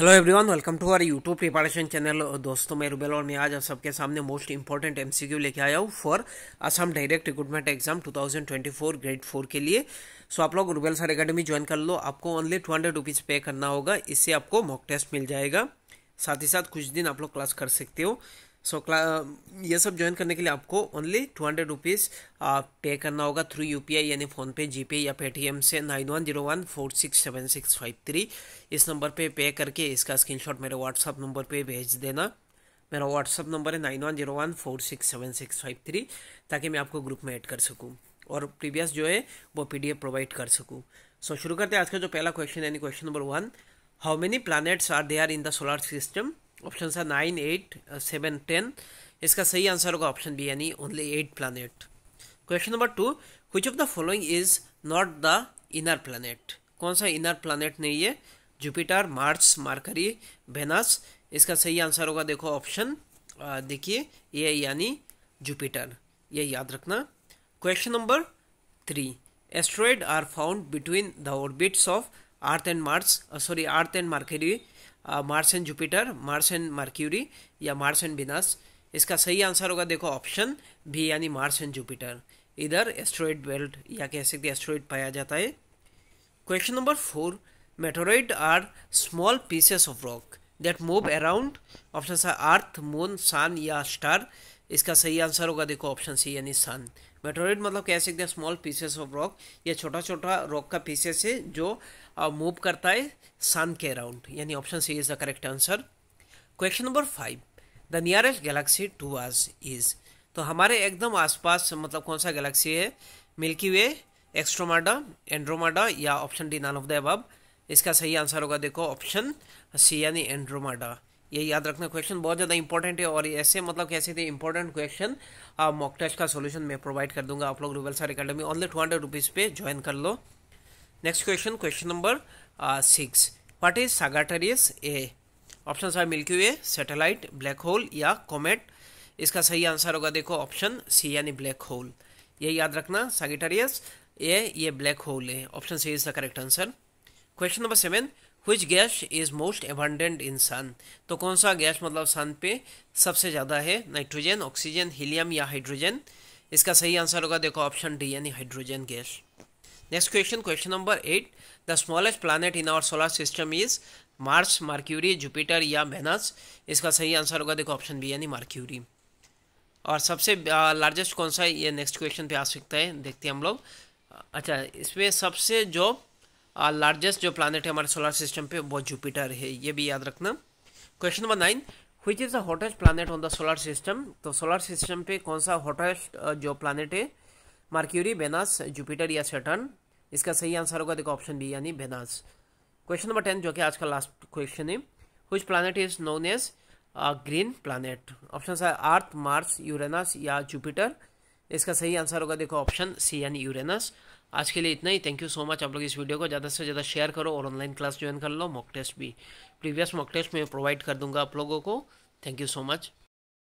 hello everyone welcome to our YouTube preparation channel दोस्तों मैं रुबेल और मैं आज आप सबके सामने मोस्ट इंपॉर्टेंट एमसीक्यू लेके आया हूँ for Assam direct recruitment exam 2024 grade four के लिए सो so, आप लोग रुबेल सर अकेडमी ज्वाइन कर लो आपको ओनली टू हंड्रेड रुपीज़ पे करना होगा इससे आपको मॉक टेस्ट मिल जाएगा साथ ही साथ कुछ दिन आप लोग क्लास कर सकते हो सो so, uh, ये सब ज्वाइन करने के लिए आपको ओनली टू हंड्रेड रुपीज़ पे करना होगा थ्रू यू पी आई यानी फ़ोनपे जी पे या पेटीएम से nine one zero one four six seven six five three इस नंबर पे पे करके इसका स्क्रीनशॉट मेरे व्हाट्सअप नंबर पे भेज देना मेरा व्हाट्सअप नंबर है nine one zero one four six seven six five three ताकि मैं आपको ग्रुप में ऐड कर सकूँ और प्रीवियस जो है वो पी प्रोवाइड कर सकूँ सो so, शुरू करते हैं आज का जो पहला क्वेश्चन यानी question number one how many planets are there in the solar system option था नाइन एट सेवन टेन इसका सही आंसर होगा ऑप्शन बी यानी only eight planet question number two which of the following is not the inner planet कौन सा inner planet नहीं है Jupiter Mars Mercury Venus इसका सही आंसर होगा देखो ऑप्शन uh, देखिए ये यानी जुपिटर ये याद रखना question number three asteroid are found between the orbits of earth and Mars sorry earth and Mercury Mars and Jupiter Mars and Mercury या मार्स एंड बिनास इसका सही आंसर होगा देखो ऑप्शन भी यानी मार्स एंड जुपिटर इधर एस्ट्रॉइड बेल्ट या कह सकते एस्ट्रॉइड पाया जाता है question number four meteoroid are small pieces of rock that move around option सा अर्थ मून सन या स्टार इसका सही आंसर होगा देखो ऑप्शन सी यानी सन मेटोराइट मतलब कह सकते हैं स्मॉल पीसेस ऑफ रॉक या छोटा छोटा रॉक का पीसेस है जो मूव करता है सन के अराउंड यानी option C is the correct answer question number five the nearest galaxy to आज इज तो हमारे एकदम आसपास मतलब कौन सा गैलेक्सी है मिल्की वे एक्स्ट्रोमाडा एंड्रोमाडा या option D none of the अब इसका सही आंसर होगा देखो ऑप्शन सी यानी एंड्रोमाडा ये याद रखना क्वेश्चन बहुत ज़्यादा इंपॉर्टेंट है और ऐसे मतलब कैसे थे इंपॉर्टेंट क्वेश्चन मॉक टेस्ट का सोल्यूशन मैं प्रोवाइड कर दूंगा आप लोग Rubel academy only two hundred rupees पे ज्वाइन कर लो next question question number six what is Sagittarius A option है Milky Way satellite black hole या कॉमेट इसका सही आंसर होगा देखो ऑप्शन सी यानी ब्लैक होल ये याद रखना सागिटारियस ए ये ब्लैक होल है option C is the correct answer question number seven which gas is most abundant in sun तो कौन सा गैस मतलब सन पे सबसे ज़्यादा है नाइट्रोजन ऑक्सीजन हीलियम या हाइड्रोजन इसका सही आंसर होगा देखो ऑप्शन डी यानी hydrogen gas next question question number eight the smallest planet in our solar system is Mars Mercury Jupiter या मेनस इसका सही आंसर होगा देखो ऑप्शन बी यानी मार्क्यूरी और सबसे लार्जेस्ट कौन सा ये नेक्स्ट क्वेश्चन पे आ सकता है देखते हैं हम लोग अच्छा इसमें सबसे जो लार्जेस्ट जो प्लानट है हमारे सोलर सिस्टम पे वो जुपिटर है ये भी याद रखना question number nine which is the hottest planet on the solar system तो सोलर सिस्टम पे कौन सा हॉटेस्ट जो प्लानट है मार्क्यूरी बेनास जुपिटर या सेटर्न इसका सही आंसर होगा देखो ऑप्शन बी यानी बेनास क्वेश्चन नंबर टेन जो कि आज का लास्ट क्वेश्चन है whose planet is known as green planet option है अर्थ मार्स यूरेनस या जुपिटर इसका सही आंसर होगा देखो ऑप्शन सी यानी यूरेनस आज के लिए इतना ही थैंक यू सो मच आप लोग इस वीडियो को ज़्यादा से ज़्यादा शेयर करो और ऑनलाइन क्लास ज्वाइन कर लो मॉक टेस्ट भी प्रीवियस मॉक टेस्ट मैं प्रोवाइड कर दूंगा आप लोगों को थैंक यू सो मच